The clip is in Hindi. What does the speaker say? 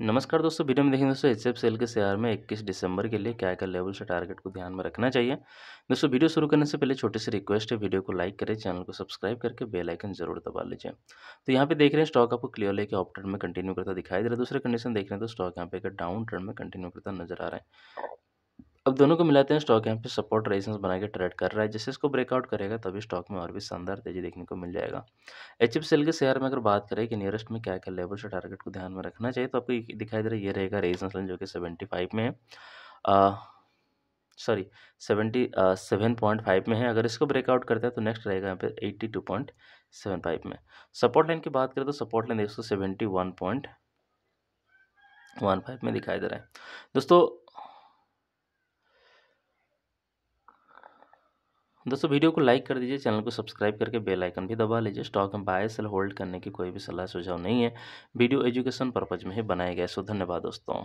नमस्कार दोस्तों वीडियो में देखेंगे दोस्तों एच एफ सेल के शेयर में 21 दिसंबर के लिए क्या क्या लेवल से टारगेट को ध्यान में रखना चाहिए दोस्तों वीडियो शुरू करने से पहले छोटी सी रिक्वेस्ट है वीडियो को लाइक करें चैनल को सब्सक्राइब करके बेल आइकन जरूर दबा लीजिए तो यहाँ पे देख रहे हैं स्टॉक आपको क्लियर लेके ऑप ट्रेन में कंटिन्यू करता दिखाई दे रहा है दूसरे कंडीशन देख रहे हैं तो स्टॉक यहाँ पे डाउन ट्रेंड में कंटिन्यू करता नजर आ रहा है दोनों को मिलाते हैं स्टॉक यहाँ पे सपोर्ट रेजिस्टेंस बना के ट्रेड कर रहा है जैसे इसको ब्रेकआउट करेगा तभी स्टॉक में और भी शानदार तेजी देखने को मिल जाएगा एच सेल के शेयर में अगर बात करें कि नियरेस्ट में क्या क्या लेवल से टारगेट को ध्यान में रखना चाहिए तो आपको दिखाई दे रहा है ये रहेगा रेजिस्टेंस लाइन जो कि सेवेंटी फाइव में है sorry seventy seven point five में है अगर इसको ब्रेकआउट करता है तो नेक्स्ट रहेगा यहाँ पे eighty two point seven five में सपोर्ट लाइन की बात करें तो सपोर्ट लाइन एक सौ seventy one point one five में दिखाई दे रहा है दोस्तों दोस्तों वीडियो को लाइक कर दीजिए चैनल को सब्सक्राइब करके बेल आइकन भी दबा लीजिए स्टॉक में बाय सेल होल्ड करने की कोई भी सलाह सुझाव नहीं है वीडियो एजुकेशन पर्पज़ में ही बनाया गया सो धन्यवाद दोस्तों